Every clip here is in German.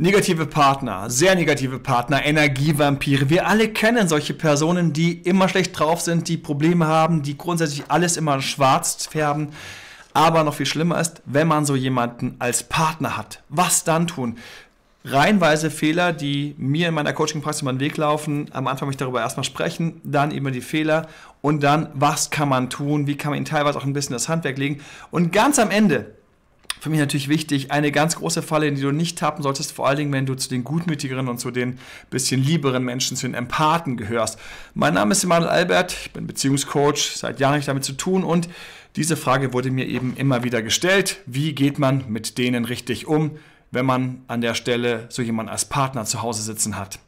Negative Partner, sehr negative Partner, Energievampire. Wir alle kennen solche Personen, die immer schlecht drauf sind, die Probleme haben, die grundsätzlich alles immer schwarz färben. Aber noch viel schlimmer ist, wenn man so jemanden als Partner hat. Was dann tun? reihenweise Fehler, die mir in meiner Coaching-Praxis über den Weg laufen. Am Anfang möchte ich darüber erstmal sprechen, dann immer die Fehler und dann, was kann man tun, wie kann man ihnen teilweise auch ein bisschen das Handwerk legen. Und ganz am Ende für mich natürlich wichtig, eine ganz große Falle, in die du nicht tappen solltest, vor allen Dingen, wenn du zu den gutmütigeren und zu den bisschen lieberen Menschen, zu den Empathen gehörst. Mein Name ist Emanuel Albert, ich bin Beziehungscoach, seit Jahren ich damit zu tun und diese Frage wurde mir eben immer wieder gestellt. Wie geht man mit denen richtig um, wenn man an der Stelle so jemanden als Partner zu Hause sitzen hat?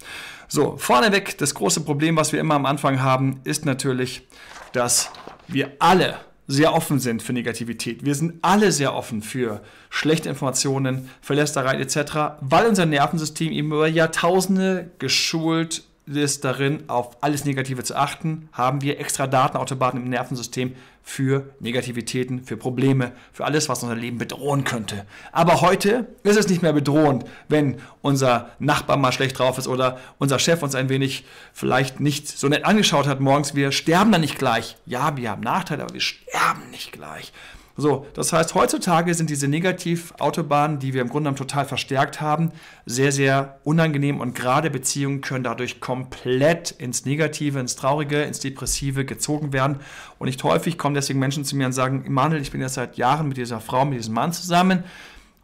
So, vorneweg, das große Problem, was wir immer am Anfang haben, ist natürlich, dass wir alle sehr offen sind für Negativität. Wir sind alle sehr offen für schlechte Informationen, Verlästerei etc., weil unser Nervensystem eben über Jahrtausende geschult ist darin, auf alles Negative zu achten, haben wir extra Datenautobahnen im Nervensystem, für Negativitäten, für Probleme, für alles, was unser Leben bedrohen könnte. Aber heute ist es nicht mehr bedrohend, wenn unser Nachbar mal schlecht drauf ist oder unser Chef uns ein wenig vielleicht nicht so nett angeschaut hat morgens. Wir sterben dann nicht gleich. Ja, wir haben Nachteile, aber wir sterben nicht gleich. So, das heißt, heutzutage sind diese Negativautobahnen, die wir im Grunde genommen total verstärkt haben, sehr, sehr unangenehm und gerade Beziehungen können dadurch komplett ins Negative, ins Traurige, ins Depressive gezogen werden. Und nicht häufig kommen deswegen Menschen zu mir und sagen, Immanuel, ich bin jetzt seit Jahren mit dieser Frau, mit diesem Mann zusammen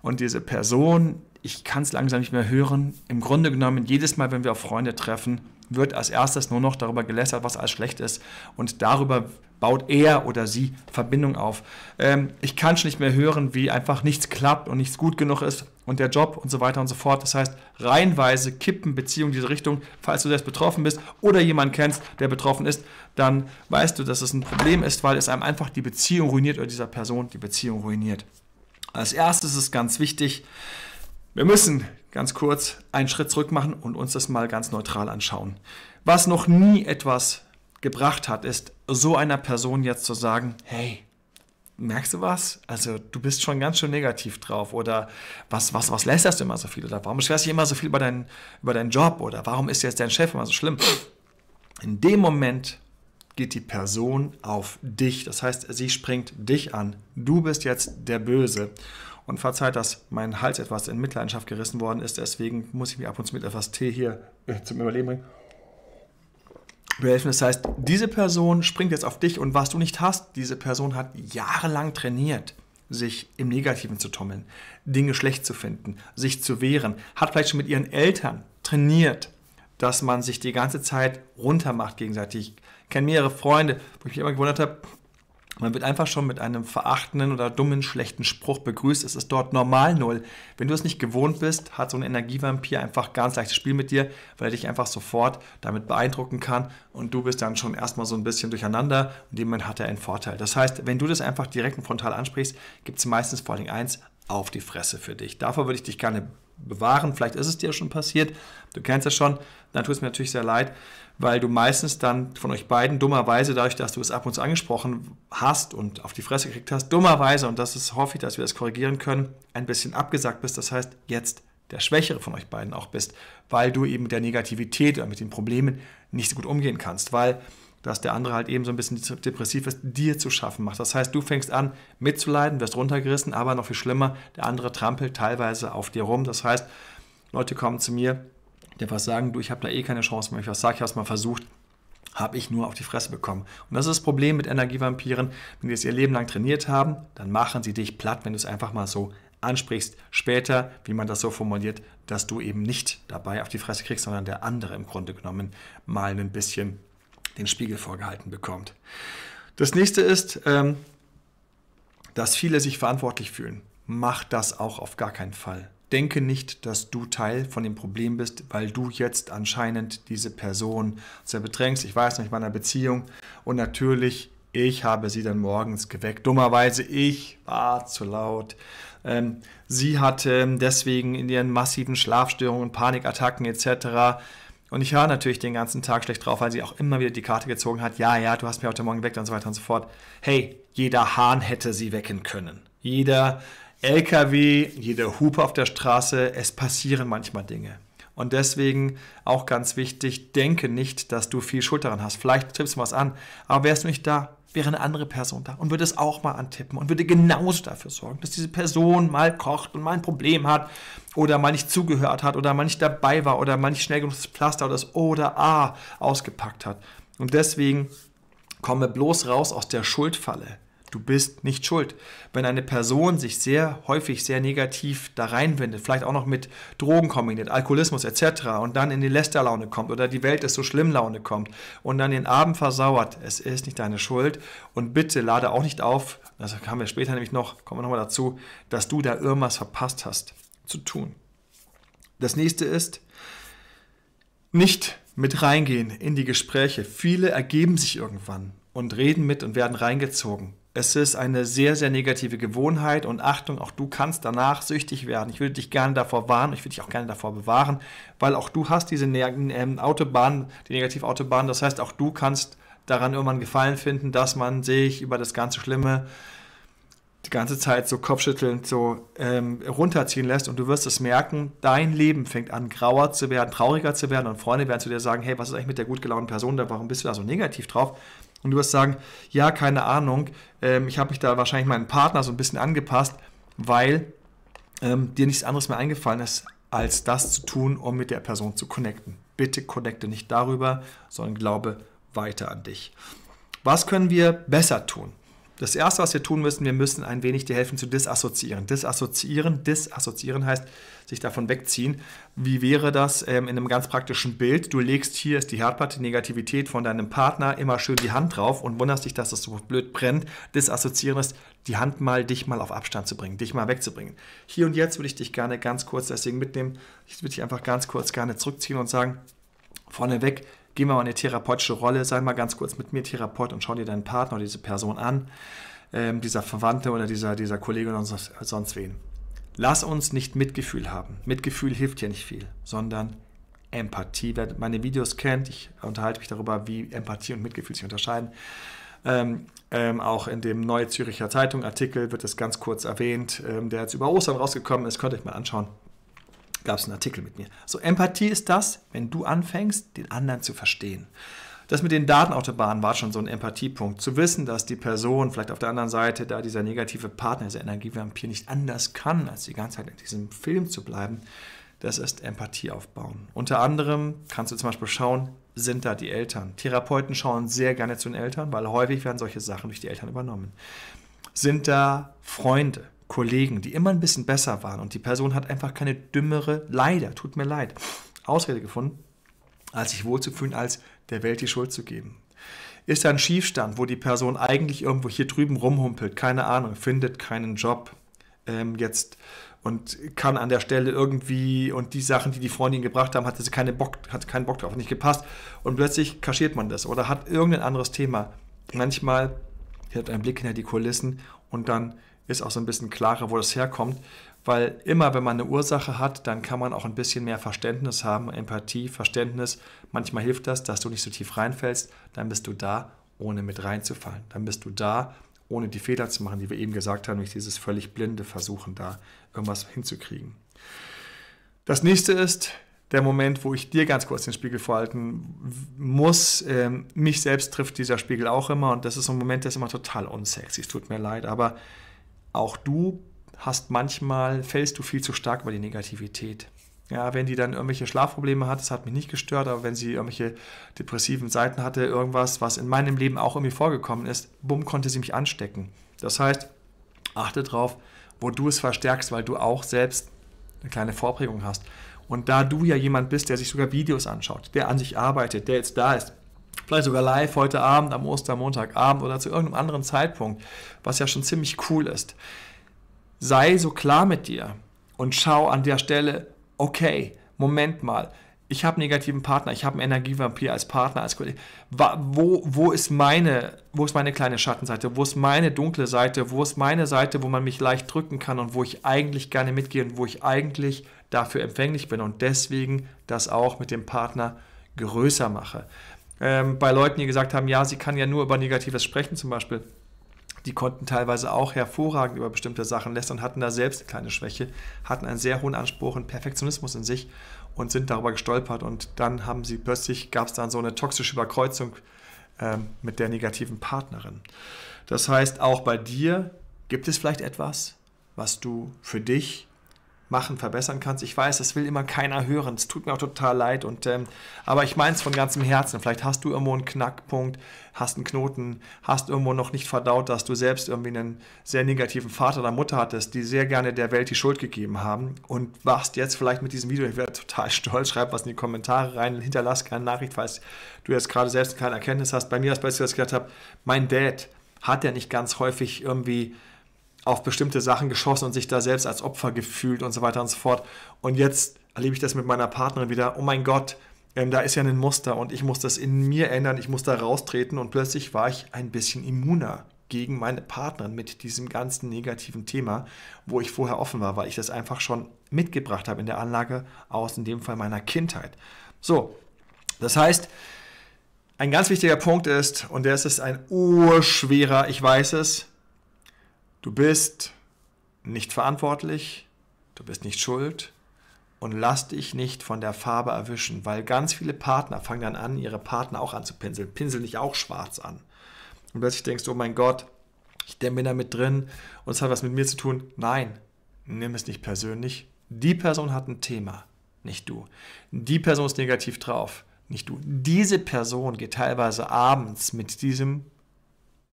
und diese Person ich kann es langsam nicht mehr hören. Im Grunde genommen, jedes Mal, wenn wir auf Freunde treffen, wird als erstes nur noch darüber gelästert, was alles schlecht ist. Und darüber baut er oder sie Verbindung auf. Ähm, ich kann es nicht mehr hören, wie einfach nichts klappt und nichts gut genug ist und der Job und so weiter und so fort. Das heißt, reihenweise kippen Beziehungen in diese Richtung. Falls du selbst betroffen bist oder jemanden kennst, der betroffen ist, dann weißt du, dass es ein Problem ist, weil es einem einfach die Beziehung ruiniert oder dieser Person die Beziehung ruiniert. Als erstes ist ganz wichtig, wir müssen ganz kurz einen Schritt zurück machen und uns das mal ganz neutral anschauen. Was noch nie etwas gebracht hat, ist so einer Person jetzt zu sagen, hey, merkst du was? Also du bist schon ganz schön negativ drauf oder was, was, was lästerst du immer so viel oder warum beschwerst du dich immer so viel über, dein, über deinen Job oder warum ist jetzt dein Chef immer so schlimm? In dem Moment geht die Person auf dich. Das heißt, sie springt dich an. Du bist jetzt der Böse und verzeiht, dass mein Hals etwas in Mitleidenschaft gerissen worden ist. Deswegen muss ich mir ab und zu mit etwas Tee hier äh, zum Überleben bringen. Behelfen. Das heißt, diese Person springt jetzt auf dich und was du nicht hast, diese Person hat jahrelang trainiert, sich im Negativen zu tummeln, Dinge schlecht zu finden, sich zu wehren, hat vielleicht schon mit ihren Eltern trainiert, dass man sich die ganze Zeit runtermacht gegenseitig. Ich kenne mehrere Freunde, wo ich mich immer gewundert habe, man wird einfach schon mit einem verachtenden oder dummen, schlechten Spruch begrüßt. Es ist dort normal null. Wenn du es nicht gewohnt bist, hat so ein Energievampir einfach ganz leichtes Spiel mit dir, weil er dich einfach sofort damit beeindrucken kann und du bist dann schon erstmal so ein bisschen durcheinander und jemand hat er einen Vorteil. Das heißt, wenn du das einfach direkt und frontal ansprichst, gibt es meistens vor allem eins auf die Fresse für dich. Davor würde ich dich gerne bewahren. Vielleicht ist es dir schon passiert. Du kennst es schon. Dann tut es mir natürlich sehr leid weil du meistens dann von euch beiden dummerweise, dadurch, dass du es ab und zu angesprochen hast und auf die Fresse gekriegt hast, dummerweise, und das ist hoffe ich, dass wir das korrigieren können, ein bisschen abgesagt bist. Das heißt, jetzt der Schwächere von euch beiden auch bist, weil du eben mit der Negativität oder mit den Problemen nicht so gut umgehen kannst, weil dass der andere halt eben so ein bisschen depressiv ist, dir zu schaffen macht. Das heißt, du fängst an mitzuleiden, wirst runtergerissen, aber noch viel schlimmer, der andere trampelt teilweise auf dir rum. Das heißt, Leute kommen zu mir, der was sagen, du, ich habe da eh keine Chance mehr, ich was sage, ich habe es mal versucht, habe ich nur auf die Fresse bekommen. Und das ist das Problem mit Energievampiren. Wenn die es ihr Leben lang trainiert haben, dann machen sie dich platt, wenn du es einfach mal so ansprichst. Später, wie man das so formuliert, dass du eben nicht dabei auf die Fresse kriegst, sondern der andere im Grunde genommen mal ein bisschen den Spiegel vorgehalten bekommt. Das nächste ist, ähm, dass viele sich verantwortlich fühlen. Mach das auch auf gar keinen Fall. Denke nicht, dass du Teil von dem Problem bist, weil du jetzt anscheinend diese Person sehr bedrängst. Ich weiß noch, ich war in einer Beziehung und natürlich, ich habe sie dann morgens geweckt. Dummerweise, ich war zu laut. Ähm, sie hatte deswegen in ihren massiven Schlafstörungen, Panikattacken etc. Und ich war natürlich den ganzen Tag schlecht drauf, weil sie auch immer wieder die Karte gezogen hat. Ja, ja, du hast mir heute Morgen geweckt und so weiter und so fort. Hey, jeder Hahn hätte sie wecken können. Jeder LKW, jede Hupe auf der Straße, es passieren manchmal Dinge. Und deswegen auch ganz wichtig, denke nicht, dass du viel Schuld daran hast. Vielleicht tippst du was an, aber wärst du nicht da, wäre eine andere Person da und würde es auch mal antippen und würde genauso dafür sorgen, dass diese Person mal kocht und mal ein Problem hat oder mal nicht zugehört hat oder mal nicht dabei war oder mal nicht schnell genug das Pflaster oder das O oder A ausgepackt hat. Und deswegen komme bloß raus aus der Schuldfalle. Du bist nicht schuld. Wenn eine Person sich sehr häufig sehr negativ da reinwendet, vielleicht auch noch mit Drogen kombiniert, Alkoholismus etc. und dann in die Lästerlaune kommt oder die Welt ist so schlimm Laune kommt und dann den Abend versauert, es ist nicht deine Schuld und bitte lade auch nicht auf, das haben wir später nämlich noch, kommen wir nochmal dazu, dass du da irgendwas verpasst hast zu tun. Das nächste ist, nicht mit reingehen in die Gespräche. Viele ergeben sich irgendwann und reden mit und werden reingezogen. Es ist eine sehr, sehr negative Gewohnheit und Achtung, auch du kannst danach süchtig werden. Ich würde dich gerne davor warnen, ich würde dich auch gerne davor bewahren, weil auch du hast diese ähm, Autobahn, die Negativautobahn. Das heißt, auch du kannst daran irgendwann Gefallen finden, dass man sich über das ganze Schlimme die ganze Zeit so kopfschüttelnd so ähm, runterziehen lässt und du wirst es merken, dein Leben fängt an grauer zu werden, trauriger zu werden und Freunde werden zu dir sagen, hey, was ist eigentlich mit der gut gelaunten Person da, warum bist du da so negativ drauf? und du wirst sagen, ja, keine Ahnung, ähm, ich habe mich da wahrscheinlich meinen Partner so ein bisschen angepasst, weil ähm, dir nichts anderes mehr eingefallen ist, als das zu tun, um mit der Person zu connecten. Bitte connecte nicht darüber, sondern glaube weiter an dich. Was können wir besser tun? Das Erste, was wir tun müssen, wir müssen ein wenig dir helfen zu disassoziieren. Disassoziieren, disassoziieren heißt, sich davon wegziehen. Wie wäre das ähm, in einem ganz praktischen Bild? Du legst hier ist die Herdplatte Negativität von deinem Partner immer schön die Hand drauf und wunderst dich, dass das so blöd brennt. Disassoziieren ist, die Hand mal, dich mal auf Abstand zu bringen, dich mal wegzubringen. Hier und jetzt würde ich dich gerne ganz kurz deswegen mitnehmen. Ich würde dich einfach ganz kurz gerne zurückziehen und sagen, vorneweg, geh mal in eine therapeutische Rolle, sei mal ganz kurz mit mir Therapeut und schau dir deinen Partner oder diese Person an, ähm, dieser Verwandte oder dieser, dieser Kollege oder sonst, sonst wen. Lass uns nicht Mitgefühl haben. Mitgefühl hilft ja nicht viel, sondern Empathie. Wer meine Videos kennt, ich unterhalte mich darüber, wie Empathie und Mitgefühl sich unterscheiden. Ähm, ähm, auch in dem Neue Züricher Zeitung Artikel wird das ganz kurz erwähnt, ähm, der jetzt über Ostern rausgekommen ist. Könnt ihr euch mal anschauen. Gab es einen Artikel mit mir. So, Empathie ist das, wenn du anfängst, den anderen zu verstehen. Das mit den Datenautobahnen war schon so ein Empathiepunkt. Zu wissen, dass die Person vielleicht auf der anderen Seite, da dieser negative Partner, dieser Energievampir nicht anders kann, als die ganze Zeit in diesem Film zu bleiben, das ist Empathie aufbauen. Unter anderem kannst du zum Beispiel schauen, sind da die Eltern. Therapeuten schauen sehr gerne zu den Eltern, weil häufig werden solche Sachen durch die Eltern übernommen. Sind da Freunde, Kollegen, die immer ein bisschen besser waren und die Person hat einfach keine dümmere, leider, tut mir leid, Ausrede gefunden, als sich wohlzufühlen als der Welt die Schuld zu geben. Ist ein Schiefstand, wo die Person eigentlich irgendwo hier drüben rumhumpelt, keine Ahnung, findet keinen Job ähm, jetzt und kann an der Stelle irgendwie und die Sachen, die die Freundin gebracht haben, hatte sie keine Bock, hat keinen Bock drauf, nicht gepasst und plötzlich kaschiert man das oder hat irgendein anderes Thema. Manchmal hilft ein Blick hinter die Kulissen und dann ist auch so ein bisschen klarer, wo das herkommt weil immer, wenn man eine Ursache hat, dann kann man auch ein bisschen mehr Verständnis haben, Empathie, Verständnis. Manchmal hilft das, dass du nicht so tief reinfällst, dann bist du da, ohne mit reinzufallen. Dann bist du da, ohne die Fehler zu machen, die wir eben gesagt haben, nämlich dieses völlig blinde Versuchen, da irgendwas hinzukriegen. Das nächste ist der Moment, wo ich dir ganz kurz den Spiegel vorhalten muss. Ähm, mich selbst trifft dieser Spiegel auch immer und das ist ein Moment, der ist immer total unsexy. Es tut mir leid, aber auch du hast manchmal, fällst du viel zu stark über die Negativität. Ja, wenn die dann irgendwelche Schlafprobleme hat, das hat mich nicht gestört, aber wenn sie irgendwelche depressiven Seiten hatte, irgendwas, was in meinem Leben auch irgendwie vorgekommen ist, bumm, konnte sie mich anstecken. Das heißt, achte drauf, wo du es verstärkst, weil du auch selbst eine kleine Vorprägung hast. Und da du ja jemand bist, der sich sogar Videos anschaut, der an sich arbeitet, der jetzt da ist, vielleicht sogar live heute Abend, am Ostermontagabend oder zu irgendeinem anderen Zeitpunkt, was ja schon ziemlich cool ist, sei so klar mit dir und schau an der Stelle, okay, Moment mal, ich habe einen negativen Partner, ich habe einen Energievampir als Partner, als Kollege. Wo, wo, ist meine, wo ist meine kleine Schattenseite? Wo ist meine dunkle Seite? Wo ist meine Seite, wo man mich leicht drücken kann und wo ich eigentlich gerne mitgehe und wo ich eigentlich dafür empfänglich bin und deswegen das auch mit dem Partner größer mache? Ähm, bei Leuten, die gesagt haben, ja, sie kann ja nur über Negatives sprechen zum Beispiel, die konnten teilweise auch hervorragend über bestimmte Sachen lästern, hatten da selbst eine kleine Schwäche, hatten einen sehr hohen Anspruch und Perfektionismus in sich und sind darüber gestolpert und dann haben sie plötzlich, gab es dann so eine toxische Überkreuzung ähm, mit der negativen Partnerin. Das heißt, auch bei dir gibt es vielleicht etwas, was du für dich machen, verbessern kannst. Ich weiß, das will immer keiner hören. Es tut mir auch total leid. Und, ähm, aber ich meine es von ganzem Herzen. Vielleicht hast du irgendwo einen Knackpunkt, hast einen Knoten, hast irgendwo noch nicht verdaut, dass du selbst irgendwie einen sehr negativen Vater oder Mutter hattest, die sehr gerne der Welt die Schuld gegeben haben und wachst jetzt vielleicht mit diesem Video. Ich wäre total stolz. Schreib was in die Kommentare rein, hinterlass keine Nachricht, falls du jetzt gerade selbst keine Erkenntnis hast. Bei mir das Beste, was ich gedacht habe, mein Dad hat ja nicht ganz häufig irgendwie auf bestimmte Sachen geschossen und sich da selbst als Opfer gefühlt und so weiter und so fort. Und jetzt erlebe ich das mit meiner Partnerin wieder. Oh mein Gott, ähm, da ist ja ein Muster und ich muss das in mir ändern, ich muss da raustreten und plötzlich war ich ein bisschen immuner gegen meine Partnerin mit diesem ganzen negativen Thema, wo ich vorher offen war, weil ich das einfach schon mitgebracht habe in der Anlage aus in dem Fall meiner Kindheit. So, das heißt, ein ganz wichtiger Punkt ist, und der ist ein urschwerer, ich weiß es, Du bist nicht verantwortlich, du bist nicht schuld und lass dich nicht von der Farbe erwischen, weil ganz viele Partner fangen dann an, ihre Partner auch anzupinseln. Pinsel dich auch schwarz an. Und plötzlich denkst du, oh mein Gott, ich bin da mit drin und es hat was mit mir zu tun. Nein, nimm es nicht persönlich. Die Person hat ein Thema, nicht du. Die Person ist negativ drauf, nicht du. Diese Person geht teilweise abends mit diesem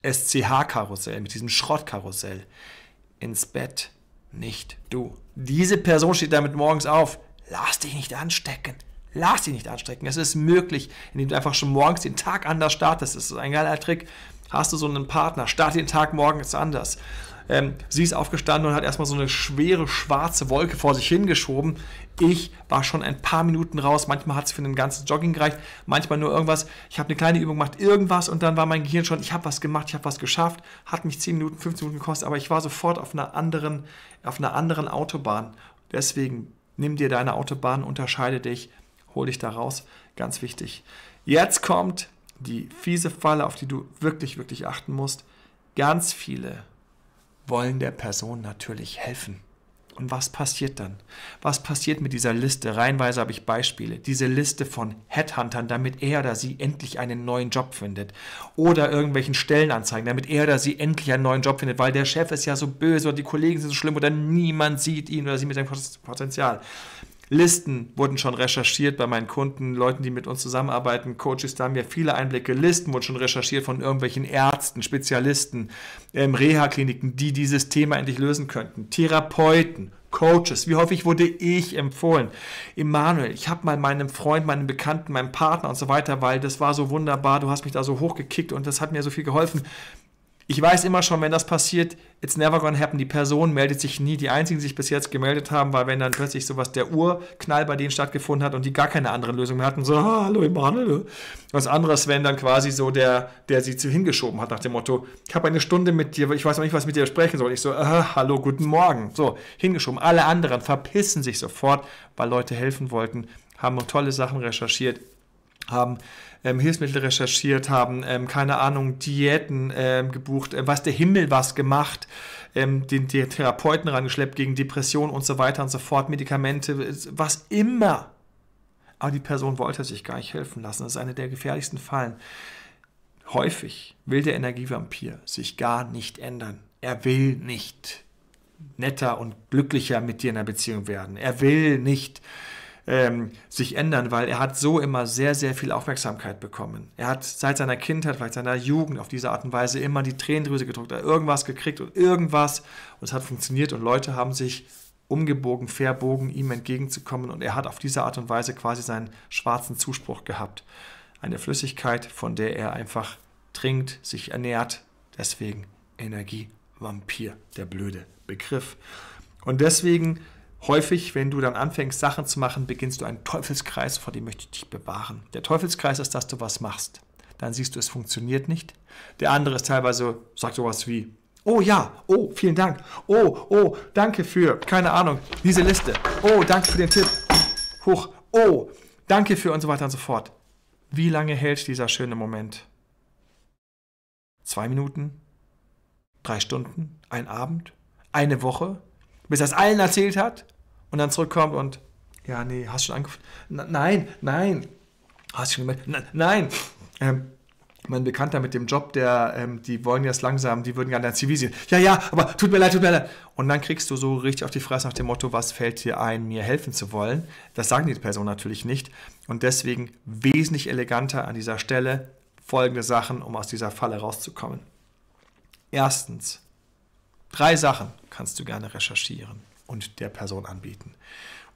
SCH-Karussell, mit diesem Schrottkarussell. Ins Bett, nicht du. Diese Person steht damit morgens auf. Lass dich nicht anstecken. Lass dich nicht anstecken. Es ist möglich, indem du einfach schon morgens den Tag anders startest. Das ist ein geiler Trick. Hast du so einen Partner, start den Tag morgens anders. Ähm, sie ist aufgestanden und hat erstmal so eine schwere schwarze Wolke vor sich hingeschoben. Ich war schon ein paar Minuten raus. Manchmal hat es für den ganzen Jogging gereicht, manchmal nur irgendwas. Ich habe eine kleine Übung gemacht, irgendwas und dann war mein Gehirn schon, ich habe was gemacht, ich habe was geschafft. Hat mich 10 Minuten, 15 Minuten gekostet, aber ich war sofort auf einer anderen, auf einer anderen Autobahn. Deswegen nimm dir deine Autobahn, unterscheide dich, hol dich da raus. Ganz wichtig. Jetzt kommt die fiese Falle, auf die du wirklich, wirklich achten musst. Ganz viele wollen der Person natürlich helfen. Und was passiert dann? Was passiert mit dieser Liste? Reihenweise habe ich Beispiele. Diese Liste von Headhuntern, damit er oder sie endlich einen neuen Job findet. Oder irgendwelchen Stellenanzeigen, damit er oder sie endlich einen neuen Job findet, weil der Chef ist ja so böse oder die Kollegen sind so schlimm oder niemand sieht ihn oder sie mit seinem Potenzial. Listen wurden schon recherchiert bei meinen Kunden, Leuten, die mit uns zusammenarbeiten, Coaches, da haben wir viele Einblicke. Listen wurden schon recherchiert von irgendwelchen Ärzten, Spezialisten, ähm, Reha-Kliniken, die dieses Thema endlich lösen könnten. Therapeuten, Coaches, wie häufig wurde ich empfohlen? Emanuel, ich habe mal meinem Freund, meinem Bekannten, meinem Partner und so weiter, weil das war so wunderbar, du hast mich da so hochgekickt und das hat mir so viel geholfen ich weiß immer schon, wenn das passiert, it's never gonna happen. Die Person meldet sich nie. Die einzigen, die sich bis jetzt gemeldet haben, weil wenn dann plötzlich sowas der Urknall bei denen stattgefunden hat und die gar keine andere Lösung mehr hatten. So, ah, hallo Emanuel. Was anderes, wenn dann quasi so der, der sie zu hingeschoben hat, nach dem Motto, ich habe eine Stunde mit dir, ich weiß noch nicht, was mit dir sprechen soll. Ich so, ah, hallo, guten Morgen. So, hingeschoben. Alle anderen verpissen sich sofort, weil Leute helfen wollten, haben tolle Sachen recherchiert, haben ähm, Hilfsmittel recherchiert haben, ähm, keine Ahnung, Diäten ähm, gebucht, äh, was der Himmel was gemacht, ähm, den, den Therapeuten rangeschleppt gegen Depressionen und so weiter und so fort, Medikamente, was immer. Aber die Person wollte sich gar nicht helfen lassen. Das ist eine der gefährlichsten Fallen. Häufig will der Energievampir sich gar nicht ändern. Er will nicht netter und glücklicher mit dir in der Beziehung werden. Er will nicht ähm, sich ändern, weil er hat so immer sehr, sehr viel Aufmerksamkeit bekommen. Er hat seit seiner Kindheit, vielleicht seiner Jugend auf diese Art und Weise immer die Tränendrüse gedrückt, hat irgendwas gekriegt und irgendwas und es hat funktioniert und Leute haben sich umgebogen, verbogen, ihm entgegenzukommen und er hat auf diese Art und Weise quasi seinen schwarzen Zuspruch gehabt. Eine Flüssigkeit, von der er einfach trinkt, sich ernährt, deswegen Energievampir, der blöde Begriff. Und deswegen häufig, wenn du dann anfängst, Sachen zu machen, beginnst du einen Teufelskreis, vor dem möchte ich dich bewahren. Der Teufelskreis ist, dass du was machst. Dann siehst du, es funktioniert nicht. Der andere ist teilweise, sagt sowas wie, oh ja, oh, vielen Dank, oh, oh, danke für, keine Ahnung, diese Liste, oh, danke für den Tipp, hoch, oh, danke für und so weiter und so fort. Wie lange hält dieser schöne Moment? Zwei Minuten? Drei Stunden? Ein Abend? Eine Woche? bis er es allen erzählt hat und dann zurückkommt und ja, nee, hast schon angefangen. Nein, nein, hast schon gemerkt. Nein, nein. Ähm, mein Bekannter mit dem Job, der, ähm, die wollen jetzt langsam, die würden gerne ein CV sehen. Ja, ja, aber tut mir leid, tut mir leid. Und dann kriegst du so richtig auf die Fresse nach dem Motto, was fällt dir ein, mir helfen zu wollen? Das sagen die Personen natürlich nicht. Und deswegen wesentlich eleganter an dieser Stelle folgende Sachen, um aus dieser Falle rauszukommen. Erstens, drei Sachen kannst du gerne recherchieren und der Person anbieten.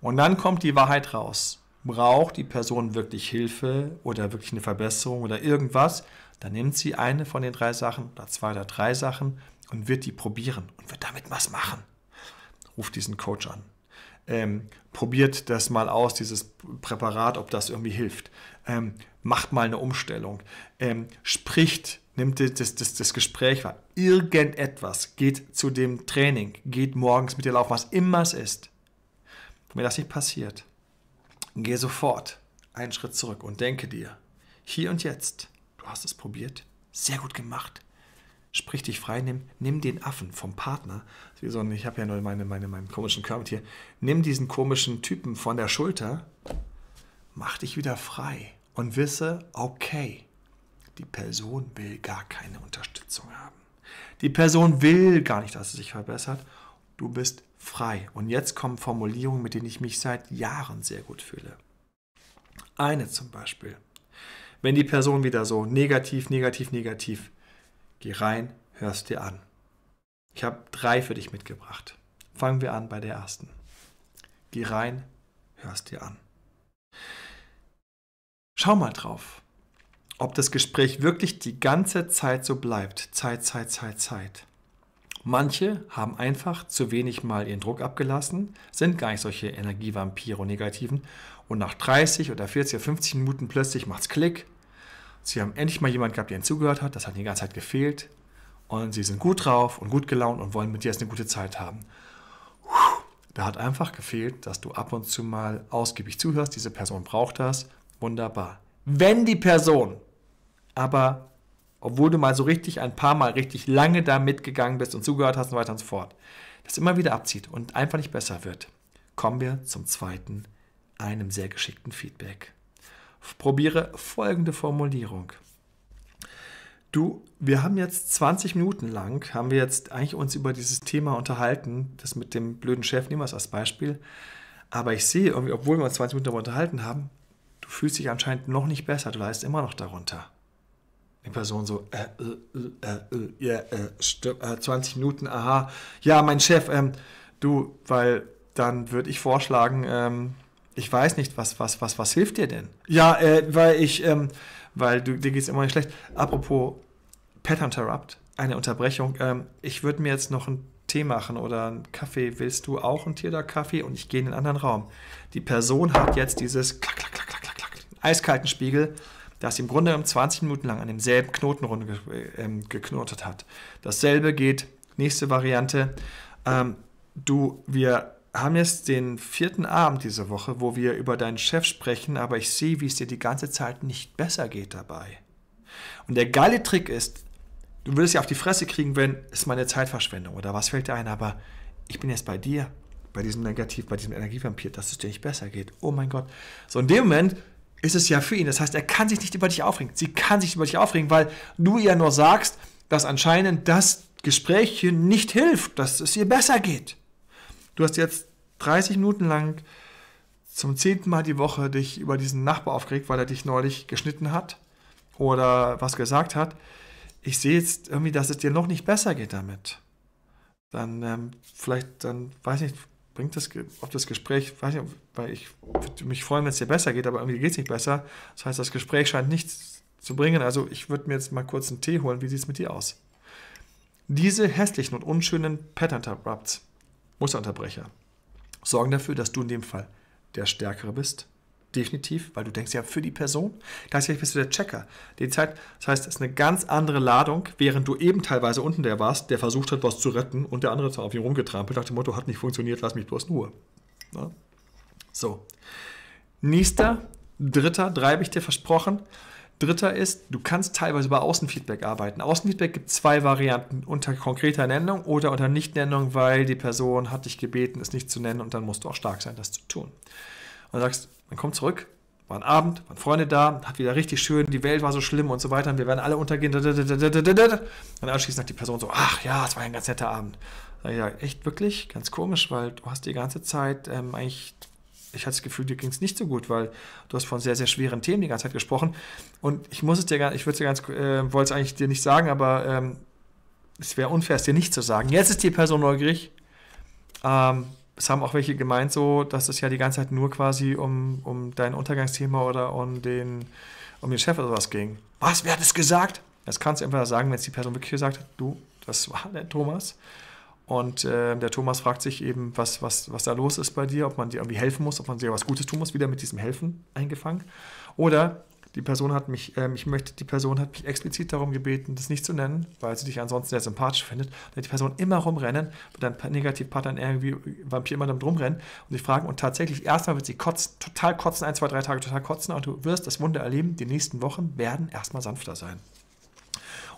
Und dann kommt die Wahrheit raus. Braucht die Person wirklich Hilfe oder wirklich eine Verbesserung oder irgendwas, dann nimmt sie eine von den drei Sachen oder zwei oder drei Sachen und wird die probieren und wird damit was machen. Ruft diesen Coach an. Ähm, probiert das mal aus, dieses Präparat, ob das irgendwie hilft. Ähm, macht mal eine Umstellung. Ähm, spricht nimmt das, das, das Gespräch wahr. Irgendetwas geht zu dem Training, geht morgens mit dir laufen, was immer es ist. Wenn das nicht passiert, geh sofort einen Schritt zurück und denke dir, hier und jetzt, du hast es probiert, sehr gut gemacht, sprich dich frei, nimm, nimm den Affen vom Partner, so, ich habe ja nur meine, meine, meinen komischen Körper hier, nimm diesen komischen Typen von der Schulter, mach dich wieder frei und wisse, okay, die Person will gar keine Unterstützung haben. Die Person will gar nicht, dass es sich verbessert. Du bist frei. Und jetzt kommen Formulierungen, mit denen ich mich seit Jahren sehr gut fühle. Eine zum Beispiel. Wenn die Person wieder so negativ, negativ, negativ, geh rein, hörst dir an. Ich habe drei für dich mitgebracht. Fangen wir an bei der ersten. Geh rein, hörst dir an. Schau mal drauf ob das Gespräch wirklich die ganze Zeit so bleibt. Zeit, Zeit, Zeit, Zeit. Manche haben einfach zu wenig mal ihren Druck abgelassen, sind gar nicht solche Energievampire und Negativen und nach 30 oder 40 oder 50 Minuten plötzlich macht es Klick. Sie haben endlich mal jemanden gehabt, der ihnen zugehört hat, das hat ihnen die ganze Zeit gefehlt und sie sind gut drauf und gut gelaunt und wollen mit dir jetzt eine gute Zeit haben. Da hat einfach gefehlt, dass du ab und zu mal ausgiebig zuhörst, diese Person braucht das, wunderbar. Wenn die Person aber obwohl du mal so richtig ein paar Mal richtig lange da mitgegangen bist und zugehört hast und weiter und so fort, das immer wieder abzieht und einfach nicht besser wird, kommen wir zum zweiten, einem sehr geschickten Feedback. Probiere folgende Formulierung. Du, wir haben jetzt 20 Minuten lang, haben wir jetzt eigentlich uns über dieses Thema unterhalten, das mit dem blöden Chef nehmen wir es als Beispiel. Aber ich sehe irgendwie, obwohl wir uns 20 Minuten darüber unterhalten haben, du fühlst dich anscheinend noch nicht besser, du leidest immer noch darunter. Die Person so, äh, äh, äh, 20 äh, äh, äh, Minuten, aha. Ja, mein Chef, ähm, du, weil dann würde ich vorschlagen, ähm, ich weiß nicht, was, was, was, was hilft dir denn? Ja, weil ich, ähm, weil du, dir geht es immer nicht schlecht. Apropos Pattern Interrupt, eine Unterbrechung. Ähm, ich würde mir jetzt noch ein Tee machen oder einen Kaffee. Willst du auch einen Tee oder Kaffee? Und ich gehe in den anderen Raum. Die Person hat jetzt dieses klack, klack, klack, klack, klack, einen eiskalten Spiegel das im Grunde genommen 20 Minuten lang an demselben Knoten runter ähm, geknotet hat. Dasselbe geht, nächste Variante. Ähm, du, wir haben jetzt den vierten Abend diese Woche, wo wir über deinen Chef sprechen, aber ich sehe, wie es dir die ganze Zeit nicht besser geht dabei. Und der geile Trick ist, du würdest ja auf die Fresse kriegen, wenn es meine Zeitverschwendung oder was fällt dir ein, aber ich bin jetzt bei dir, bei diesem Negativ, bei diesem Energievampir, dass es dir nicht besser geht. Oh mein Gott. So in dem Moment ist es ja für ihn. Das heißt, er kann sich nicht über dich aufregen. Sie kann sich über dich aufregen, weil du ihr nur sagst, dass anscheinend das Gespräch hier nicht hilft, dass es ihr besser geht. Du hast jetzt 30 Minuten lang zum zehnten Mal die Woche dich über diesen Nachbar aufgeregt, weil er dich neulich geschnitten hat oder was gesagt hat. Ich sehe jetzt irgendwie, dass es dir noch nicht besser geht damit. Dann ähm, vielleicht, dann weiß nicht, bringt das auf das Gespräch, weiß nicht, weil ich würde mich freuen, wenn es dir besser geht, aber irgendwie geht es nicht besser. Das heißt, das Gespräch scheint nichts zu bringen. Also ich würde mir jetzt mal kurz einen Tee holen. Wie sieht es mit dir aus? Diese hässlichen und unschönen Pattern Interrupts, Musterunterbrecher, sorgen dafür, dass du in dem Fall der Stärkere bist Definitiv, weil du denkst ja für die Person. Gleichzeitig bist du der Checker. Die Zeit, das heißt, es ist eine ganz andere Ladung, während du eben teilweise unten der warst, der versucht hat, was zu retten und der andere ist auf ihn rumgetrampelt, nach dem Motto, hat nicht funktioniert, lass mich bloß nur. Ja? So. Nächster, dritter, drei habe ich dir versprochen. Dritter ist, du kannst teilweise über Außenfeedback arbeiten. Außenfeedback gibt zwei Varianten, unter konkreter Nennung oder unter Nichtnennung, weil die Person hat dich gebeten, es nicht zu nennen und dann musst du auch stark sein, das zu tun. Und sagst, dann komm zurück, war ein Abend, waren Freunde da, hat wieder richtig schön, die Welt war so schlimm und so weiter, und wir werden alle untergehen. Und anschließend sagt die Person so, ach ja, es war ein ganz netter Abend. Sag ich, ja, echt wirklich? Ganz komisch, weil du hast die ganze Zeit ähm, eigentlich, ich hatte das Gefühl, dir ging es nicht so gut, weil du hast von sehr, sehr schweren Themen die ganze Zeit gesprochen. Und ich muss es dir ich würde es dir ganz, äh, wollte es eigentlich dir nicht sagen, aber ähm, es wäre unfair, es dir nicht zu sagen. Jetzt ist die Person neugierig. Ähm, es haben auch welche gemeint, so, dass es ja die ganze Zeit nur quasi um, um dein Untergangsthema oder um den, um den Chef oder sowas ging. Was? Wer hat es gesagt? Das kannst du entweder sagen, wenn es die Person wirklich gesagt hat, du, das war der Thomas. Und äh, der Thomas fragt sich eben, was, was, was da los ist bei dir, ob man dir irgendwie helfen muss, ob man dir was Gutes tun muss, wieder mit diesem Helfen eingefangen. Oder die Person hat mich, ähm, ich möchte, die Person hat mich explizit darum gebeten, das nicht zu nennen, weil sie dich ansonsten sehr sympathisch findet. Und die Person immer rumrennen, dann negativ Negativpartner irgendwie Vampir immer damit rumrennen und dich fragen. Und tatsächlich, erstmal wird sie kotzen, total kotzen, ein, zwei, drei Tage total kotzen. Und du wirst das Wunder erleben, die nächsten Wochen werden erstmal sanfter sein.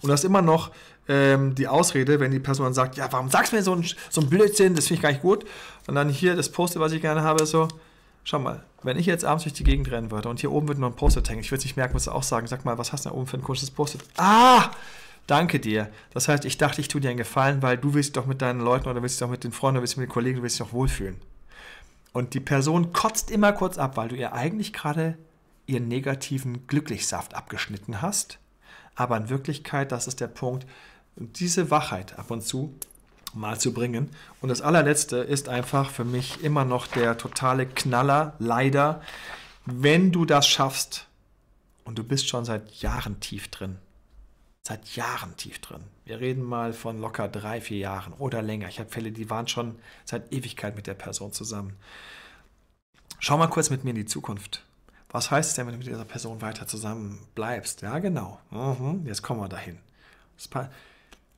Und du hast immer noch ähm, die Ausrede, wenn die Person dann sagt, ja, warum sagst du mir so ein, so ein Blödsinn, das finde ich gar nicht gut. Und dann hier das Poster, was ich gerne habe, ist so, Schau mal, wenn ich jetzt abends durch die Gegend rennen würde und hier oben würde noch ein Post-it hängen, ich würde es nicht merken, was du auch sagen. Sag mal, was hast du da oben für ein kurzes Post-it? Ah! Danke dir. Das heißt, ich dachte, ich tue dir einen Gefallen, weil du willst doch mit deinen Leuten oder willst doch mit den Freunden oder willst mit den Kollegen, du willst dich doch wohlfühlen. Und die Person kotzt immer kurz ab, weil du ihr eigentlich gerade ihren negativen Glücklichsaft abgeschnitten hast. Aber in Wirklichkeit, das ist der Punkt, diese Wachheit ab und zu mal zu bringen. Und das allerletzte ist einfach für mich immer noch der totale Knaller, leider, wenn du das schaffst und du bist schon seit Jahren tief drin. Seit Jahren tief drin. Wir reden mal von locker drei, vier Jahren oder länger. Ich habe Fälle, die waren schon seit Ewigkeit mit der Person zusammen. Schau mal kurz mit mir in die Zukunft. Was heißt es denn, wenn du mit dieser Person weiter zusammen bleibst? Ja, genau. Mhm, jetzt kommen wir dahin. Das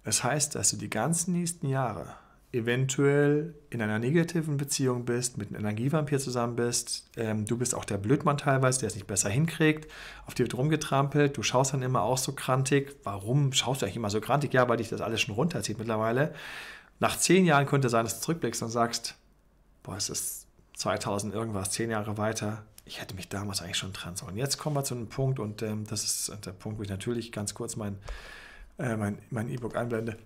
das heißt, dass du die ganzen nächsten Jahre eventuell in einer negativen Beziehung bist, mit einem Energievampir zusammen bist, ähm, du bist auch der Blödmann teilweise, der es nicht besser hinkriegt, auf dir wird rumgetrampelt, du schaust dann immer auch so krantig. Warum schaust du eigentlich immer so krantig? Ja, weil dich das alles schon runterzieht mittlerweile. Nach zehn Jahren könnte sein, dass du zurückblickst und sagst, boah, es ist 2000 irgendwas, zehn Jahre weiter, ich hätte mich damals eigentlich schon dran sollen. Jetzt kommen wir zu einem Punkt und ähm, das ist der Punkt, wo ich natürlich ganz kurz meinen äh, mein E-Book e einblende.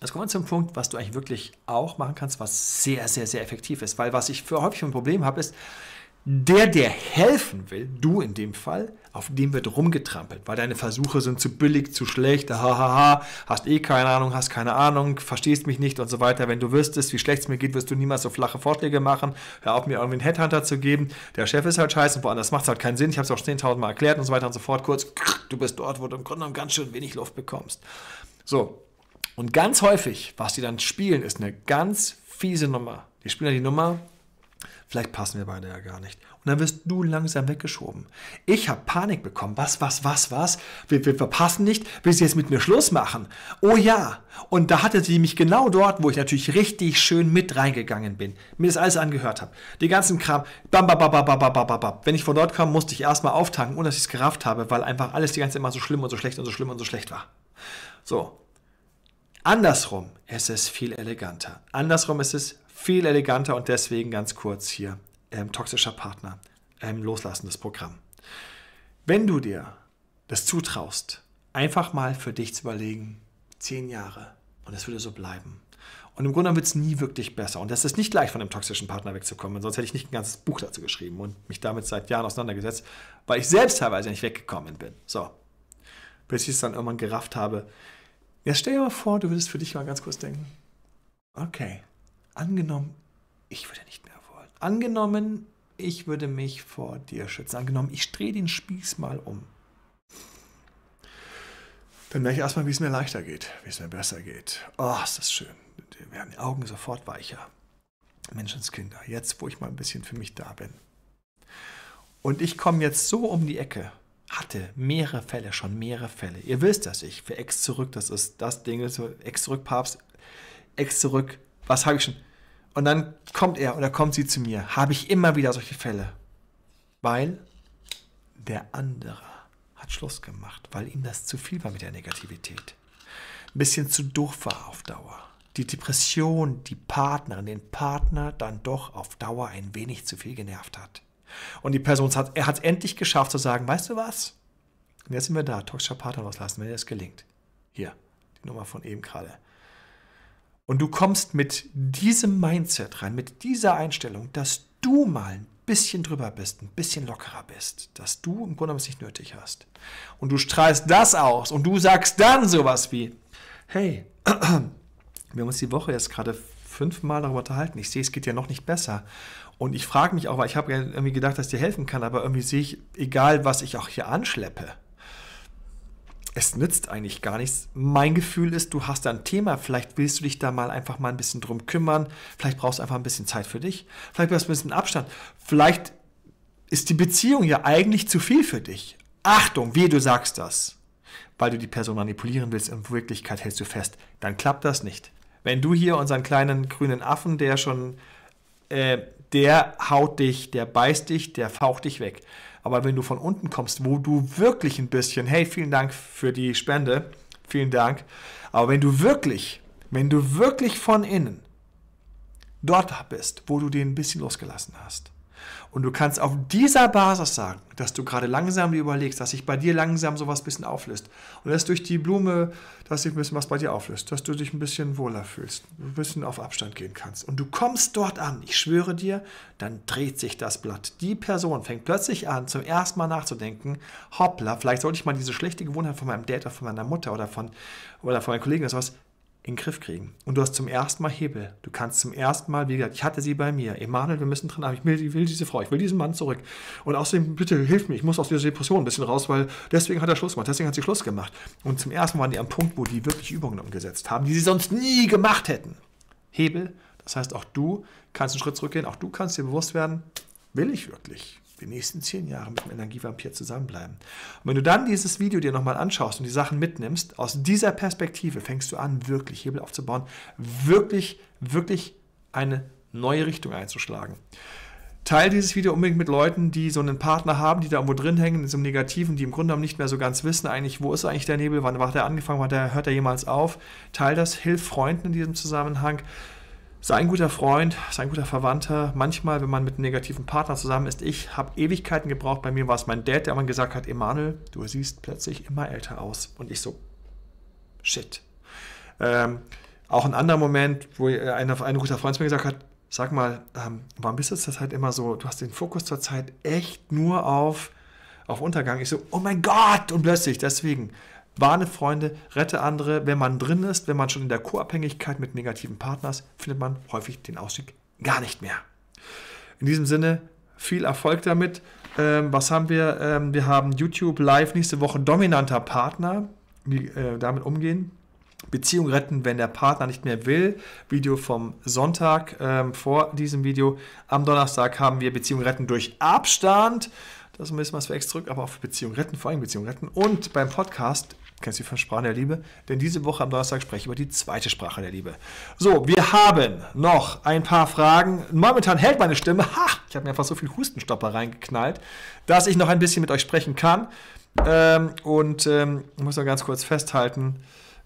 Jetzt kommen wir zum Punkt, was du eigentlich wirklich auch machen kannst, was sehr, sehr, sehr effektiv ist. Weil was ich für häufig ein Problem habe, ist, der, der helfen will, du in dem Fall, auf dem wird rumgetrampelt, weil deine Versuche sind zu billig, zu schlecht, hahaha, hast eh keine Ahnung, hast keine Ahnung, verstehst mich nicht und so weiter. Wenn du wüsstest, wie schlecht es mir geht, wirst du niemals so flache Vorschläge machen. Hör auf, mir irgendwie einen Headhunter zu geben. Der Chef ist halt scheiße und woanders macht es halt keinen Sinn. Ich habe es auch 10.000 Mal erklärt und so weiter und so fort. Kurz, du bist dort, wo du im Grunde genommen ganz schön wenig Luft bekommst. So. Und ganz häufig, was die dann spielen, ist eine ganz fiese Nummer. Die spielen dann die Nummer, vielleicht passen wir beide ja gar nicht. Und dann wirst du langsam weggeschoben. Ich habe Panik bekommen. Was, was, was, was? Wir, wir verpassen nicht, bis sie jetzt mit mir Schluss machen. Oh ja. Und da hatte sie mich genau dort, wo ich natürlich richtig schön mit reingegangen bin. Mir das alles angehört habe. Die ganzen Kram. Bam, bam, bam, bam, bam, bam, bam, Wenn ich von dort kam, musste ich erstmal auftanken, ohne dass ich es gerafft habe, weil einfach alles die ganze Zeit immer so schlimm und so schlecht und so schlimm und so schlecht war. So. Andersrum ist es viel eleganter. Andersrum ist es viel eleganter und deswegen ganz kurz hier ähm, toxischer Partner, ähm, loslassendes Programm. Wenn du dir das zutraust, einfach mal für dich zu überlegen, zehn Jahre und es würde so bleiben. Und im Grunde wird es nie wirklich besser. Und das ist nicht leicht, von einem toxischen Partner wegzukommen. Sonst hätte ich nicht ein ganzes Buch dazu geschrieben und mich damit seit Jahren auseinandergesetzt, weil ich selbst teilweise nicht weggekommen bin. So. Bis ich es dann irgendwann gerafft habe. Jetzt stell dir mal vor, du würdest für dich mal ganz kurz denken: Okay, angenommen, ich würde nicht mehr Angenommen, ich würde mich vor dir schützen. Angenommen, ich drehe den Spieß mal um. Dann merke ich erstmal, wie es mir leichter geht, wie es mir besser geht. Oh, ist das schön. Dann werden die Augen sofort weicher. Menschenskinder, jetzt, wo ich mal ein bisschen für mich da bin. Und ich komme jetzt so um die Ecke. Hatte mehrere Fälle, schon mehrere Fälle. Ihr wisst dass ich für Ex zurück, das ist das Ding, Ex zurück Papst, Ex zurück, was habe ich schon? Und dann kommt er oder kommt sie zu mir. Habe ich immer wieder solche Fälle. Weil der andere hat Schluss gemacht, weil ihm das zu viel war mit der Negativität. Ein bisschen zu doof war auf Dauer. Die Depression, die Partnerin, den Partner dann doch auf Dauer ein wenig zu viel genervt hat. Und die Person hat, er hat es endlich geschafft zu sagen, weißt du was? Und jetzt sind wir da, toxischer Partner rauslassen, wenn dir das gelingt. Hier, die Nummer von eben gerade und du kommst mit diesem Mindset rein, mit dieser Einstellung, dass du mal ein bisschen drüber bist, ein bisschen lockerer bist, dass du im Grunde genommen es nicht nötig hast. Und du strahlst das aus und du sagst dann sowas wie, hey, wir haben uns die Woche jetzt gerade fünfmal darüber unterhalten, ich sehe, es geht ja noch nicht besser. Und ich frage mich auch, weil ich habe irgendwie gedacht, dass dir helfen kann, aber irgendwie sehe ich, egal was ich auch hier anschleppe, es nützt eigentlich gar nichts. Mein Gefühl ist, du hast da ein Thema, vielleicht willst du dich da mal einfach mal ein bisschen drum kümmern, vielleicht brauchst du einfach ein bisschen Zeit für dich, vielleicht brauchst du ein bisschen Abstand, vielleicht ist die Beziehung ja eigentlich zu viel für dich. Achtung, wie du sagst das. Weil du die Person manipulieren willst, in Wirklichkeit hältst du fest, dann klappt das nicht. Wenn du hier unseren kleinen grünen Affen, der schon, äh, der haut dich, der beißt dich, der faucht dich weg. Aber wenn du von unten kommst, wo du wirklich ein bisschen, hey, vielen Dank für die Spende, vielen Dank. Aber wenn du wirklich, wenn du wirklich von innen dort bist, wo du den ein bisschen losgelassen hast, und du kannst auf dieser Basis sagen, dass du gerade langsam dir überlegst, dass sich bei dir langsam sowas ein bisschen auflöst. Und dass durch die Blume, dass sich ein bisschen was bei dir auflöst, dass du dich ein bisschen wohler fühlst, ein bisschen auf Abstand gehen kannst. Und du kommst dort an, ich schwöre dir, dann dreht sich das Blatt. Die Person fängt plötzlich an, zum ersten Mal nachzudenken, hoppla, vielleicht sollte ich mal diese schlechte Gewohnheit von meinem Dad oder von meiner Mutter oder von, oder von meinen Kollegen oder sowas in den Griff kriegen. Und du hast zum ersten Mal Hebel. Du kannst zum ersten Mal, wie gesagt, ich hatte sie bei mir. Emanuel, wir müssen dran haben. Ich will, ich will diese Frau, ich will diesen Mann zurück. Und außerdem, bitte hilf mir, ich muss aus dieser Depression ein bisschen raus, weil deswegen hat er Schluss gemacht, deswegen hat sie Schluss gemacht. Und zum ersten Mal waren die am Punkt, wo die wirklich Übungen umgesetzt haben, die sie sonst nie gemacht hätten. Hebel, das heißt, auch du kannst einen Schritt zurückgehen, auch du kannst dir bewusst werden, will ich wirklich? die nächsten zehn Jahre mit dem Energievampir zusammenbleiben. Und wenn du dann dieses Video dir nochmal anschaust und die Sachen mitnimmst, aus dieser Perspektive fängst du an, wirklich Hebel aufzubauen, wirklich, wirklich eine neue Richtung einzuschlagen. Teil dieses Video unbedingt mit Leuten, die so einen Partner haben, die da irgendwo drin hängen, in so einem Negativen, die im Grunde genommen nicht mehr so ganz wissen, eigentlich, wo ist eigentlich der Nebel, wann hat der angefangen, wann hört er jemals auf. Teil das, hilf Freunden in diesem Zusammenhang. Sein guter Freund, sein guter Verwandter, manchmal, wenn man mit einem negativen Partner zusammen ist, ich habe Ewigkeiten gebraucht. Bei mir war es mein Dad, der immer gesagt hat: Emanuel, du siehst plötzlich immer älter aus. Und ich so: Shit. Ähm, auch ein anderer Moment, wo äh, ein, ein guter Freund mir gesagt hat: Sag mal, ähm, warum bist du das halt immer so? Du hast den Fokus zur Zeit echt nur auf, auf Untergang. Ich so: Oh mein Gott! Und plötzlich, deswegen warne Freunde, rette andere. Wenn man drin ist, wenn man schon in der Co-Abhängigkeit mit negativen Partners, findet man häufig den Ausstieg gar nicht mehr. In diesem Sinne, viel Erfolg damit. Ähm, was haben wir? Ähm, wir haben YouTube Live nächste Woche dominanter Partner, wie äh, damit umgehen. Beziehung retten, wenn der Partner nicht mehr will. Video vom Sonntag ähm, vor diesem Video. Am Donnerstag haben wir Beziehung retten durch Abstand. Das müssen wir bisschen was zurück, aber auch für Beziehung retten, vor allem Beziehung retten. Und beim Podcast Kennst du die von Sprachen der Liebe? Denn diese Woche am Donnerstag spreche ich über die zweite Sprache der Liebe. So, wir haben noch ein paar Fragen. Momentan hält meine Stimme. Ha! Ich habe mir einfach so viel Hustenstopper reingeknallt, dass ich noch ein bisschen mit euch sprechen kann. Ähm, und ähm, ich muss noch ganz kurz festhalten,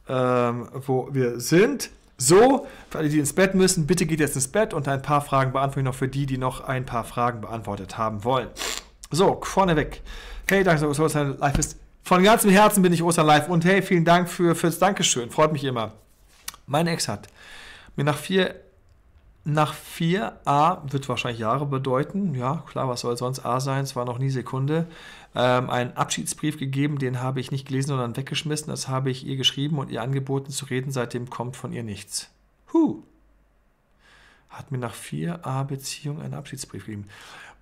ähm, wo wir sind. So, für alle, die ins Bett müssen, bitte geht jetzt ins Bett und ein paar Fragen beantworte ich noch für die, die noch ein paar Fragen beantwortet haben wollen. So, vorneweg. Hey, danke, so, so, live ist von ganzem Herzen bin ich Ostern live und hey, vielen Dank für, fürs Dankeschön. Freut mich immer. Mein Ex hat mir nach vier, nach vier A wird wahrscheinlich Jahre bedeuten. Ja, klar, was soll sonst A sein? Es war noch nie Sekunde. Ähm, einen Abschiedsbrief gegeben, den habe ich nicht gelesen, sondern weggeschmissen. Das habe ich ihr geschrieben und ihr angeboten zu reden. Seitdem kommt von ihr nichts. Huh hat mir nach 4 a beziehung einen Abschiedsbrief gegeben.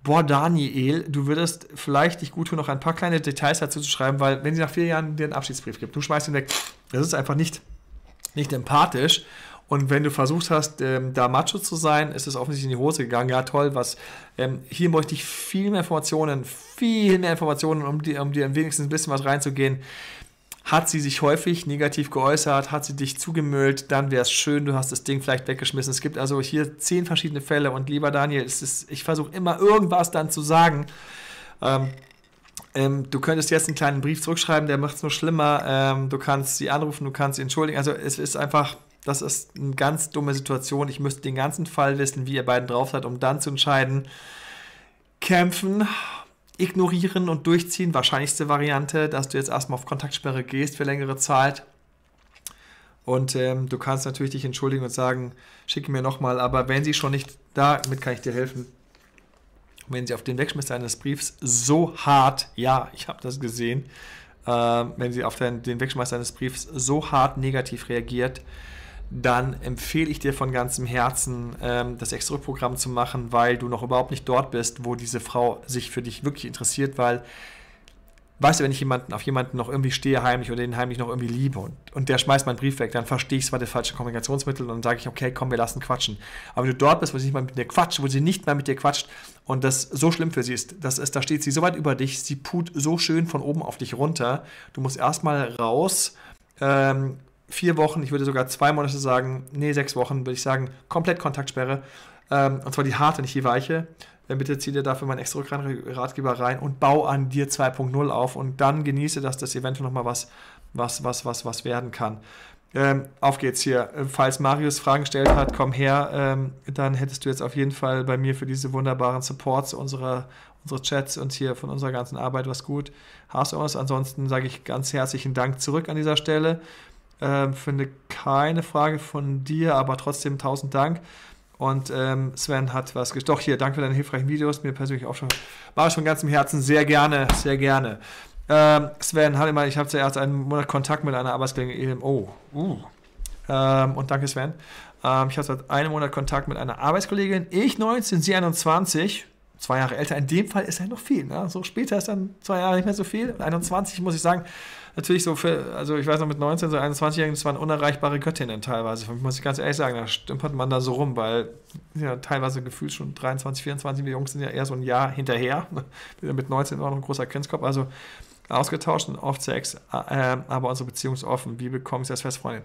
Boah, Daniel, du würdest vielleicht dich gut tun, noch ein paar kleine Details dazu zu schreiben, weil wenn sie nach vier Jahren dir einen Abschiedsbrief gibt, du schmeißt ihn weg, das ist einfach nicht, nicht empathisch. Und wenn du versucht hast, ähm, da macho zu sein, ist es offensichtlich in die Hose gegangen. Ja, toll, was. Ähm, hier bräuchte ich viel mehr Informationen, viel mehr Informationen, um dir um die wenigstens ein bisschen was reinzugehen. Hat sie sich häufig negativ geäußert? Hat sie dich zugemüllt? Dann wäre es schön, du hast das Ding vielleicht weggeschmissen. Es gibt also hier zehn verschiedene Fälle und lieber Daniel, ist, ich versuche immer irgendwas dann zu sagen. Ähm, ähm, du könntest jetzt einen kleinen Brief zurückschreiben, der macht es nur schlimmer. Ähm, du kannst sie anrufen, du kannst sie entschuldigen. Also es ist einfach, das ist eine ganz dumme Situation. Ich müsste den ganzen Fall wissen, wie ihr beiden drauf seid, um dann zu entscheiden, kämpfen ignorieren und durchziehen. Wahrscheinlichste Variante, dass du jetzt erstmal auf Kontaktsperre gehst für längere Zeit. Und ähm, du kannst natürlich dich entschuldigen und sagen, schicke mir nochmal, aber wenn sie schon nicht da, mit kann ich dir helfen. wenn sie auf den Wegschmiss eines Briefs so hart, ja, ich habe das gesehen, äh, wenn sie auf den, den Wegschmeiß eines Briefs so hart negativ reagiert, dann empfehle ich dir von ganzem Herzen, ähm, das extra Programm zu machen, weil du noch überhaupt nicht dort bist, wo diese Frau sich für dich wirklich interessiert, weil weißt du, wenn ich jemanden, auf jemanden noch irgendwie stehe heimlich oder den heimlich noch irgendwie liebe und, und der schmeißt meinen Brief weg, dann verstehe ich, es war das falsche Kommunikationsmittel und dann sage ich, okay, komm, wir lassen quatschen. Aber wenn du dort bist, wo sie nicht mal mit dir quatscht, wo sie nicht mal mit dir quatscht und das so schlimm für sie ist, das ist, da steht sie so weit über dich, sie put so schön von oben auf dich runter, du musst erstmal raus ähm, vier Wochen, ich würde sogar zwei Monate sagen, nee, sechs Wochen, würde ich sagen, komplett Kontaktsperre. Ähm, und zwar die harte, nicht die weiche. Äh, bitte zieh dir dafür meinen extra Ratgeber rein und bau an dir 2.0 auf und dann genieße, dass das eventuell nochmal was, was, was, was, was werden kann. Ähm, auf geht's hier. Äh, falls Marius Fragen gestellt hat, komm her, ähm, dann hättest du jetzt auf jeden Fall bei mir für diese wunderbaren Supports unserer, unsere Chats und hier von unserer ganzen Arbeit was gut. Hast du was? Ansonsten sage ich ganz herzlichen Dank zurück an dieser Stelle. Ähm, finde keine Frage von dir, aber trotzdem tausend Dank. Und ähm, Sven hat was gestochen. Doch hier, danke für deine hilfreichen Videos. Mir persönlich auch schon. War schon ganz im Herzen. Sehr gerne, sehr gerne. Ähm, Sven, hallo mal, ich habe zuerst einen Monat Kontakt mit einer Arbeitskollegin. Oh, uh. ähm, und danke Sven. Ähm, ich habe seit einem Monat Kontakt mit einer Arbeitskollegin. Ich 19, sie 21. Zwei Jahre älter. In dem Fall ist er noch viel. Ne? So später ist dann zwei Jahre nicht mehr so viel. 21 muss ich sagen, natürlich so, für, also ich weiß noch mit 19, so 21-Jährigen, das waren unerreichbare Göttinnen teilweise. Für muss ich ganz ehrlich sagen, da stümpert man da so rum, weil ja teilweise gefühlt schon 23, 24, die Jungs sind ja eher so ein Jahr hinterher. mit 19 war noch ein großer Kindskopf, also ausgetauscht und oft Sex, äh, aber unsere Beziehung ist offen. Wie bekommen Sie als Festfreundin?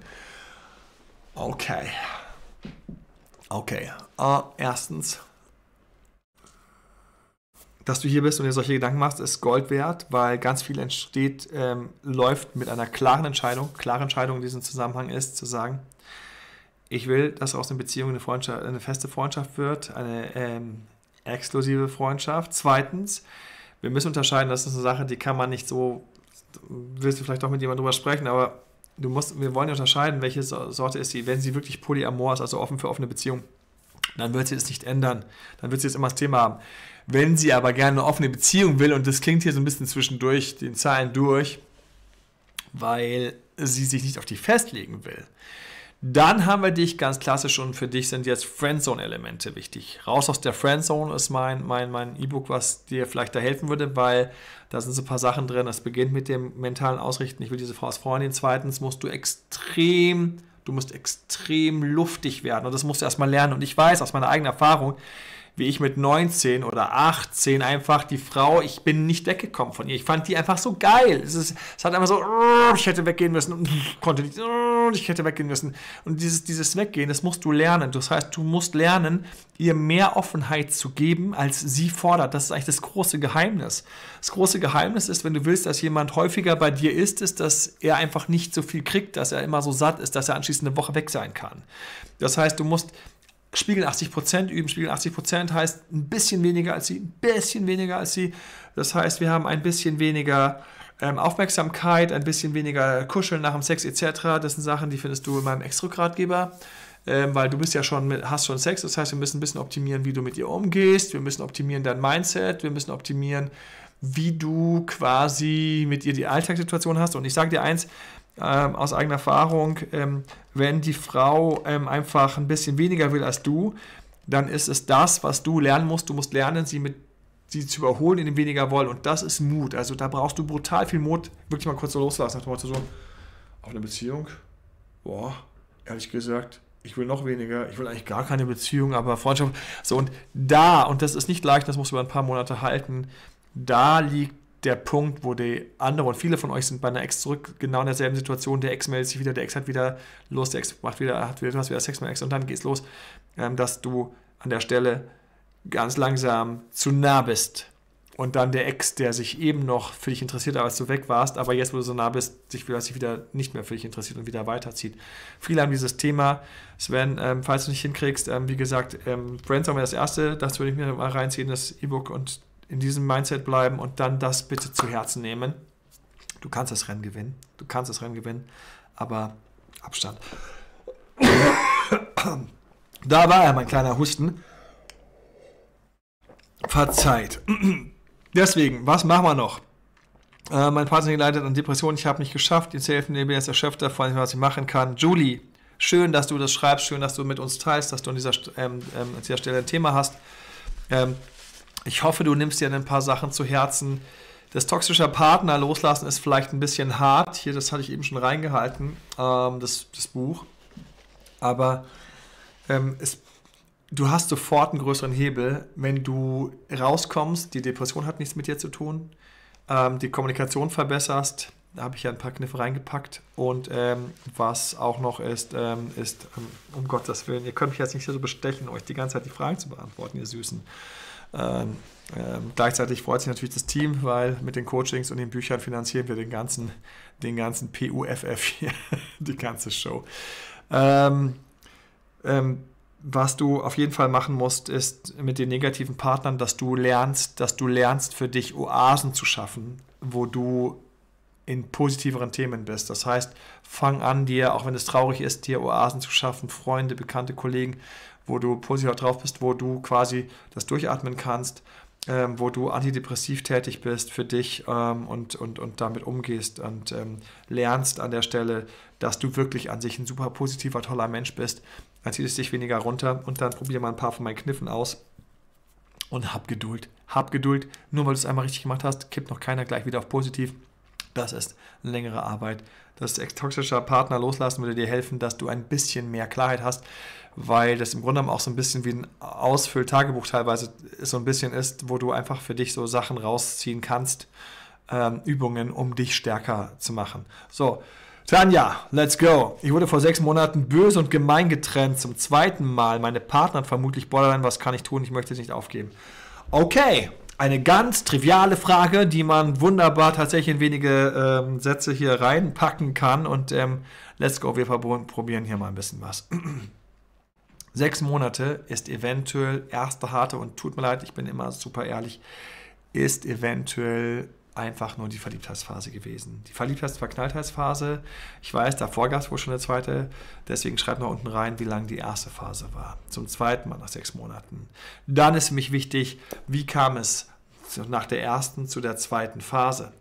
Okay. Okay. Uh, erstens, dass du hier bist und dir solche Gedanken machst, ist Gold wert, weil ganz viel entsteht, ähm, läuft mit einer klaren Entscheidung. Klare Entscheidung in diesem Zusammenhang ist zu sagen, ich will, dass aus einer Beziehung eine, Freundschaft, eine feste Freundschaft wird, eine ähm, exklusive Freundschaft. Zweitens, wir müssen unterscheiden, das ist eine Sache, die kann man nicht so, willst du vielleicht doch mit jemandem drüber sprechen, aber du musst, wir wollen ja unterscheiden, welche Sorte ist sie. Wenn sie wirklich polyamor ist, also offen für offene Beziehung, dann wird sie es nicht ändern. Dann wird sie es immer das Thema haben. Wenn sie aber gerne eine offene Beziehung will, und das klingt hier so ein bisschen zwischendurch den Zahlen durch, weil sie sich nicht auf die festlegen will, dann haben wir dich ganz klassisch und für dich sind jetzt Friendzone-Elemente wichtig. Raus aus der Friendzone ist mein mein mein E-Book, was dir vielleicht da helfen würde, weil da sind so ein paar Sachen drin. Das beginnt mit dem mentalen Ausrichten. Ich will diese Frau als Freundin. Zweitens musst du extrem, du musst extrem luftig werden und das musst du erstmal lernen. Und ich weiß aus meiner eigenen Erfahrung, wie ich mit 19 oder 18 einfach die Frau, ich bin nicht weggekommen von ihr. Ich fand die einfach so geil. Es, ist, es hat einfach so, ich hätte weggehen müssen und konnte nicht, ich hätte weggehen müssen. Und dieses, dieses Weggehen, das musst du lernen. Das heißt, du musst lernen, ihr mehr Offenheit zu geben, als sie fordert. Das ist eigentlich das große Geheimnis. Das große Geheimnis ist, wenn du willst, dass jemand häufiger bei dir ist, ist, dass er einfach nicht so viel kriegt, dass er immer so satt ist, dass er anschließend eine Woche weg sein kann. Das heißt, du musst Spiegel 80% üben. Spiegel 80% heißt ein bisschen weniger als sie, ein bisschen weniger als sie. Das heißt, wir haben ein bisschen weniger ähm, Aufmerksamkeit, ein bisschen weniger Kuscheln nach dem Sex etc. Das sind Sachen, die findest du in meinem Extrograd-Geber. Ähm, weil du bist ja schon mit, hast schon Sex, das heißt, wir müssen ein bisschen optimieren, wie du mit ihr umgehst, wir müssen optimieren dein Mindset, wir müssen optimieren, wie du quasi mit ihr die Alltagssituation hast. Und ich sage dir eins, ähm, aus eigener Erfahrung, ähm, wenn die Frau ähm, einfach ein bisschen weniger will als du, dann ist es das, was du lernen musst. Du musst lernen, sie mit sie zu überholen, in dem weniger wollen. Und das ist Mut. Also da brauchst du brutal viel Mut, wirklich mal kurz so loslassen. Nach so, auf eine Beziehung, boah, ehrlich gesagt, ich will noch weniger, ich will eigentlich gar keine Beziehung, aber Freundschaft. So, und da, und das ist nicht leicht, das musst du über ein paar Monate halten, da liegt der Punkt, wo die anderen und viele von euch sind bei einer Ex zurück, genau in derselben Situation, der Ex meldet sich wieder, der Ex hat wieder Lust, der Ex macht wieder, hat wieder, du wieder Sex mit Ex und dann geht's los, ähm, dass du an der Stelle ganz langsam zu nah bist und dann der Ex, der sich eben noch für dich interessiert, als du weg warst, aber jetzt, wo du so nah bist, sich wieder nicht mehr für dich interessiert und wieder weiterzieht. Viele haben dieses Thema. Sven, ähm, falls du nicht hinkriegst, ähm, wie gesagt, ähm, Brainstorm wäre das erste, das würde ich mir mal reinziehen, das E-Book und in diesem Mindset bleiben und dann das bitte zu Herzen nehmen. Du kannst das Rennen gewinnen. Du kannst das Rennen gewinnen, aber Abstand. Da war er, mein kleiner Husten. Verzeiht. Deswegen, was machen wir noch? Äh, mein Partner leidet an Depressionen, ich habe nicht geschafft, ihm zu helfen, der ist erschöpft davon, was ich machen kann. Julie, schön, dass du das schreibst, schön, dass du mit uns teilst, dass du an dieser, ähm, ähm, an dieser Stelle ein Thema hast. Ähm, ich hoffe, du nimmst dir ein paar Sachen zu Herzen. Das toxische Partner loslassen ist vielleicht ein bisschen hart. Hier, das hatte ich eben schon reingehalten, ähm, das, das, Buch. Aber ähm, es, du hast sofort einen größeren Hebel, wenn du rauskommst. Die Depression hat nichts mit dir zu tun. Ähm, die Kommunikation verbesserst. Da habe ich ja ein paar Kniffe reingepackt. Und ähm, was auch noch ist, ähm, ist ähm, um Gottes Willen, ihr könnt mich jetzt nicht so bestechen, euch die ganze Zeit die Fragen zu beantworten, ihr Süßen. Ähm, ähm, gleichzeitig freut sich natürlich das Team, weil mit den Coachings und den Büchern finanzieren wir den ganzen, den ganzen PUFF hier, die ganze Show. Ähm, ähm, was du auf jeden Fall machen musst, ist mit den negativen Partnern, dass du lernst, dass du lernst für dich Oasen zu schaffen, wo du in positiveren Themen bist. Das heißt, fang an, dir, auch wenn es traurig ist, dir Oasen zu schaffen, Freunde, bekannte Kollegen, wo du positiv drauf bist, wo du quasi das durchatmen kannst, ähm, wo du antidepressiv tätig bist für dich ähm, und, und, und damit umgehst und ähm, lernst an der Stelle, dass du wirklich an sich ein super positiver, toller Mensch bist, dann zieht es dich weniger runter und dann probier mal ein paar von meinen Kniffen aus und hab Geduld. Hab Geduld. Nur weil du es einmal richtig gemacht hast, kippt noch keiner gleich wieder auf positiv. Das ist längere Arbeit, dass ein toxischer Partner loslassen würde dir helfen, dass du ein bisschen mehr Klarheit hast, weil das im Grunde genommen auch so ein bisschen wie ein Ausfülltagebuch teilweise so ein bisschen ist, wo du einfach für dich so Sachen rausziehen kannst, ähm, Übungen, um dich stärker zu machen. So, Tanja, let's go. Ich wurde vor sechs Monaten böse und gemein getrennt. Zum zweiten Mal. Meine Partner hat vermutlich Borderline. Was kann ich tun? Ich möchte es nicht aufgeben. Okay, eine ganz triviale Frage, die man wunderbar tatsächlich in wenige ähm, Sätze hier reinpacken kann. Und ähm, let's go, wir probieren hier mal ein bisschen was. Sechs Monate ist eventuell erste harte und tut mir leid, ich bin immer super ehrlich, ist eventuell einfach nur die Verliebtheitsphase gewesen. Die Verliebtheits-Verknalltheitsphase, ich weiß, davor gab es wohl schon eine zweite, deswegen schreibt mal unten rein, wie lang die erste Phase war. Zum zweiten Mal nach sechs Monaten. Dann ist für mich wichtig, wie kam es nach der ersten zu der zweiten Phase?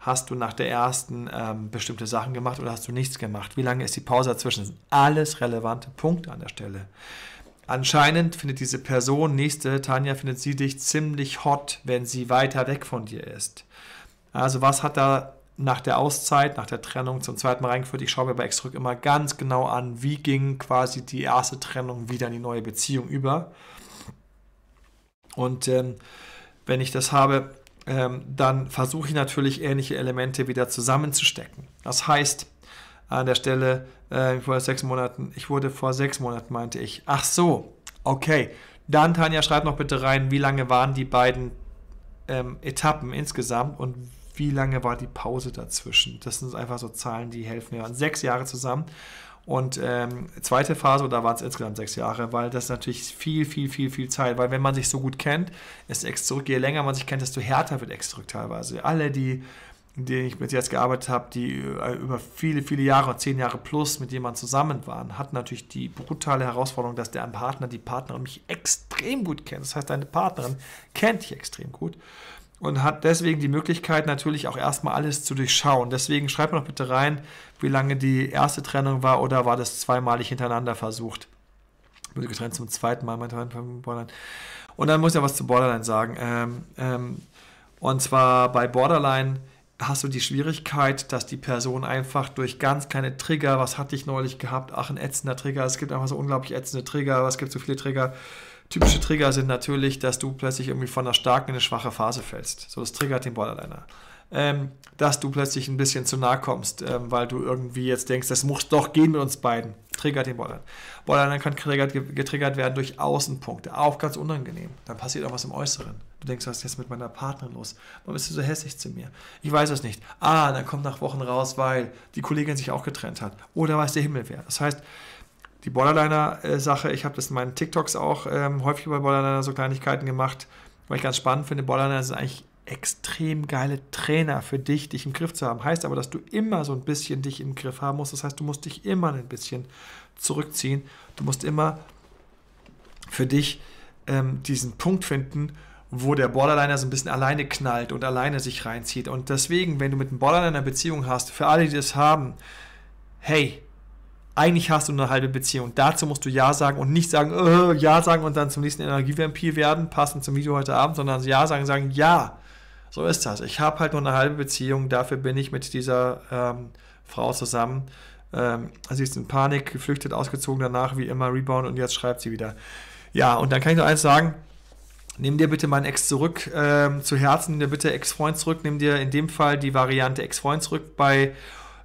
Hast du nach der ersten ähm, bestimmte Sachen gemacht oder hast du nichts gemacht? Wie lange ist die Pause dazwischen? Das sind alles relevante Punkte an der Stelle. Anscheinend findet diese Person, nächste Tanja, findet sie dich ziemlich hot, wenn sie weiter weg von dir ist. Also was hat da nach der Auszeit, nach der Trennung zum zweiten Mal reingeführt? Ich schaue mir bei X-Rück immer ganz genau an, wie ging quasi die erste Trennung wieder in die neue Beziehung über. Und ähm, wenn ich das habe, ähm, dann versuche ich natürlich ähnliche Elemente wieder zusammenzustecken. Das heißt, an der Stelle, äh, vor sechs Monaten, ich wurde vor sechs Monaten, meinte ich, ach so, okay. Dann, Tanja, schreib noch bitte rein, wie lange waren die beiden ähm, Etappen insgesamt und wie lange war die Pause dazwischen. Das sind einfach so Zahlen, die helfen mir. Ja. Sechs Jahre zusammen. Und ähm, zweite Phase, da waren es insgesamt sechs Jahre, weil das natürlich viel, viel, viel, viel Zeit, weil wenn man sich so gut kennt, ist Ex zurück, je länger man sich kennt, desto härter wird Ex zurück teilweise. Alle, die denen ich mit jetzt gearbeitet habe, die äh, über viele, viele Jahre, zehn Jahre plus mit jemandem zusammen waren, hatten natürlich die brutale Herausforderung, dass der Partner, die Partnerin mich extrem gut kennt. Das heißt, deine Partnerin kennt dich extrem gut und hat deswegen die Möglichkeit, natürlich auch erstmal alles zu durchschauen. Deswegen schreibt mir doch bitte rein, wie lange die erste Trennung war oder war das zweimalig hintereinander versucht. Ich Wurde getrennt zum zweiten Mal, mein Borderline. Und dann muss ich ja was zu Borderline sagen. Ähm, ähm, und zwar bei Borderline hast du die Schwierigkeit, dass die Person einfach durch ganz kleine Trigger, was hatte ich neulich gehabt, ach, ein ätzender Trigger, es gibt einfach so unglaublich ätzende Trigger, was gibt so viele Trigger, Typische Trigger sind natürlich, dass du plötzlich irgendwie von einer starken in eine schwache Phase fällst. So, das triggert den Borderliner. Ähm, dass du plötzlich ein bisschen zu nahe kommst, ähm, weil du irgendwie jetzt denkst, das muss doch gehen mit uns beiden. Triggert den Borderliner. Borderliner kann getriggert werden durch Außenpunkte, auch ganz unangenehm. Dann passiert auch was im Äußeren. Du denkst, was ist jetzt mit meiner Partnerin los? Warum bist du so hässlich zu mir? Ich weiß es nicht. Ah, dann kommt nach Wochen raus, weil die Kollegin sich auch getrennt hat. Oder weiß der Himmel wer. Das heißt, die Borderliner-Sache, äh, ich habe das in meinen TikToks auch ähm, häufig über Borderliner so Kleinigkeiten gemacht, weil ich ganz spannend finde, Borderliner sind eigentlich extrem geile Trainer für dich, dich im Griff zu haben. Heißt aber, dass du immer so ein bisschen dich im Griff haben musst. Das heißt, du musst dich immer ein bisschen zurückziehen. Du musst immer für dich ähm, diesen Punkt finden, wo der Borderliner so ein bisschen alleine knallt und alleine sich reinzieht. Und deswegen, wenn du mit einem Borderliner eine Beziehung hast, für alle, die das haben, hey, eigentlich hast du eine halbe Beziehung. Dazu musst du Ja sagen und nicht sagen, äh, Ja sagen und dann zum nächsten Energievampir werden, passend zum Video heute Abend, sondern Ja sagen, sagen Ja. So ist das. Ich habe halt nur eine halbe Beziehung, dafür bin ich mit dieser ähm, Frau zusammen. Ähm, sie ist in Panik, geflüchtet, ausgezogen, danach wie immer Rebound und jetzt schreibt sie wieder. Ja, und dann kann ich nur eins sagen, nimm dir bitte meinen Ex zurück, ähm, zu Herzen, nimm dir bitte Ex-Freund zurück, nimm dir in dem Fall die Variante Ex-Freund zurück bei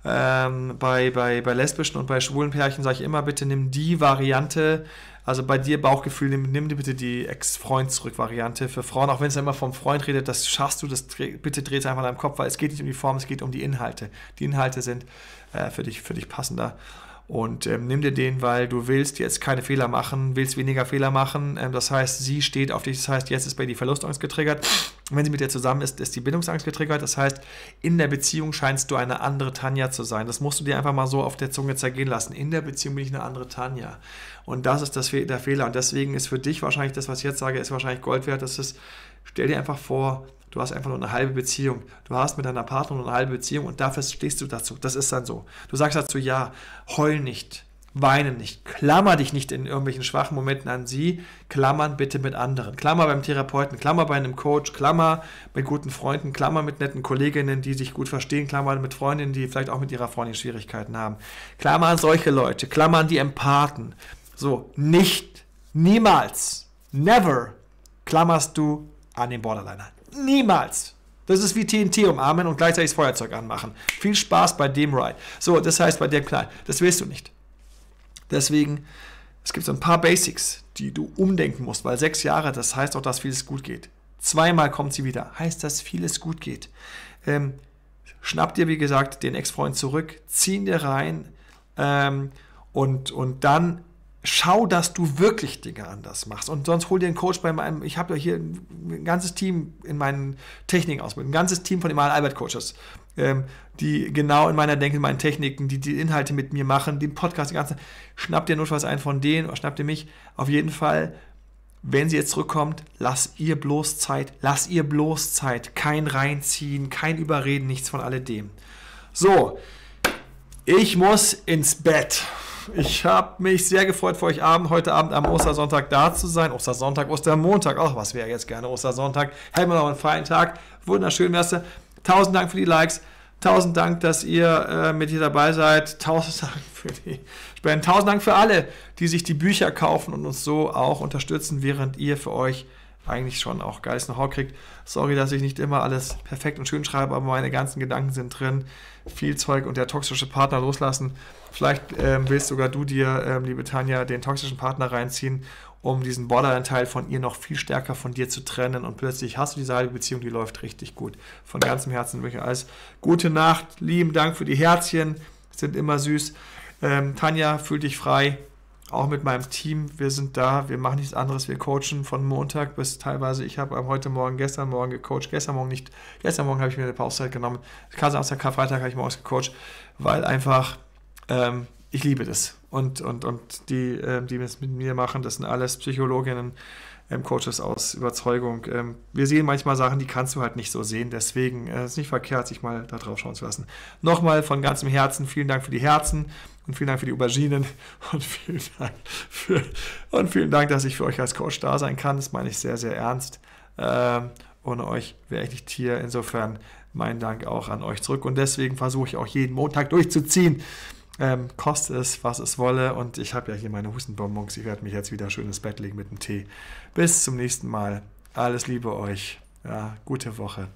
ähm, bei, bei, bei lesbischen und bei schwulen Pärchen sage ich immer, bitte nimm die Variante, also bei dir Bauchgefühl, nimm, nimm bitte die Ex-Freund zurück-Variante für Frauen, auch wenn es immer vom Freund redet, das schaffst du, das dreh, bitte dreh es einmal am Kopf, weil es geht nicht um die Form, es geht um die Inhalte. Die Inhalte sind äh, für, dich, für dich passender. Und ähm, nimm dir den, weil du willst jetzt keine Fehler machen, willst weniger Fehler machen. Ähm, das heißt, sie steht auf dich. Das heißt, jetzt ist bei dir die Verlustangst getriggert. wenn sie mit dir zusammen ist, ist die Bindungsangst getriggert. Das heißt, in der Beziehung scheinst du eine andere Tanja zu sein. Das musst du dir einfach mal so auf der Zunge zergehen lassen. In der Beziehung bin ich eine andere Tanja. Und das ist das, der Fehler. Und deswegen ist für dich wahrscheinlich das, was ich jetzt sage, ist wahrscheinlich Gold wert. Das ist, stell dir einfach vor, Du hast einfach nur eine halbe Beziehung. Du hast mit deiner Partnerin eine halbe Beziehung und dafür stehst du dazu. Das ist dann so. Du sagst dazu, ja, heul nicht, weine nicht, klammer dich nicht in irgendwelchen schwachen Momenten an sie, klammern bitte mit anderen. Klammer beim Therapeuten, klammer bei einem Coach, klammer mit guten Freunden, klammer mit netten Kolleginnen, die sich gut verstehen, klammer mit Freundinnen, die vielleicht auch mit ihrer Freundin Schwierigkeiten haben. Klammer an solche Leute, klammer an die Empathen. So, nicht, niemals, never klammerst du an den Borderliner. Niemals. Das ist wie TNT umarmen und gleichzeitig das Feuerzeug anmachen. Viel Spaß bei dem Ride. So, das heißt bei dem Kleinen. Das willst du nicht. Deswegen, es gibt so ein paar Basics, die du umdenken musst, weil sechs Jahre, das heißt auch, dass vieles gut geht. Zweimal kommt sie wieder, heißt, dass vieles gut geht. Ähm, schnapp dir, wie gesagt, den Ex-Freund zurück, zieh ihn dir rein ähm, und, und dann schau, dass du wirklich Dinge anders machst. Und sonst hol dir einen Coach bei meinem, ich habe ja hier ein ganzes Team in meinen Techniken aus, ein ganzes Team von Emanuel Albert Coaches, ähm, die genau in meiner Denke, in meinen Techniken, die die Inhalte mit mir machen, den Podcast, die ganzen. schnapp dir notfalls einen von denen oder schnapp dir mich. Auf jeden Fall, wenn sie jetzt zurückkommt, lass ihr bloß Zeit, lass ihr bloß Zeit, kein Reinziehen, kein Überreden, nichts von alledem. So, ich muss ins Bett ich habe mich sehr gefreut, für euch Abend, heute Abend am Ostersonntag da zu sein. Ostersonntag, Ostermontag, auch was wäre jetzt gerne Ostersonntag. Hätten wir noch einen freien Tag. Wunderschön wärst Tausend Dank für die Likes. Tausend Dank, dass ihr äh, mit hier dabei seid. Tausend Dank für die Spenden. Tausend Dank für alle, die sich die Bücher kaufen und uns so auch unterstützen, während ihr für euch eigentlich schon auch geißen Hawk kriegt. Sorry, dass ich nicht immer alles perfekt und schön schreibe, aber meine ganzen Gedanken sind drin. Viel Zeug und der toxische Partner loslassen. Vielleicht ähm, willst sogar du dir, ähm, liebe Tanja, den toxischen Partner reinziehen, um diesen Borderline-Teil von ihr noch viel stärker von dir zu trennen. Und plötzlich hast du diese halbe Beziehung, die läuft richtig gut. Von ganzem Herzen wirklich alles. Gute Nacht, lieben Dank für die Herzchen, sind immer süß. Ähm, Tanja, fühl dich frei auch mit meinem Team, wir sind da, wir machen nichts anderes, wir coachen von Montag bis teilweise, ich habe heute Morgen, gestern Morgen gecoacht, gestern Morgen nicht, gestern Morgen habe ich mir eine Pausezeit genommen, Samstag, Karfreitag habe ich morgens gecoacht, weil einfach, ähm, ich liebe das. Und, und, und die, äh, die das mit mir machen, das sind alles Psychologinnen, ähm, Coaches aus Überzeugung. Ähm, wir sehen manchmal Sachen, die kannst du halt nicht so sehen. Deswegen äh, ist es nicht verkehrt, sich mal da drauf schauen zu lassen. Nochmal von ganzem Herzen vielen Dank für die Herzen. Und vielen Dank für die Auberginen und vielen Dank, für, und vielen Dank dass ich für euch als Coach da sein kann. Das meine ich sehr, sehr ernst. Ähm, ohne euch wäre ich nicht hier. Insofern mein Dank auch an euch zurück. Und deswegen versuche ich auch jeden Montag durchzuziehen. Ähm, koste es, was es wolle. Und ich habe ja hier meine Hustenbonbons. Ich werde mich jetzt wieder schön ins Bett legen mit dem Tee. Bis zum nächsten Mal. Alles Liebe euch. Ja, gute Woche.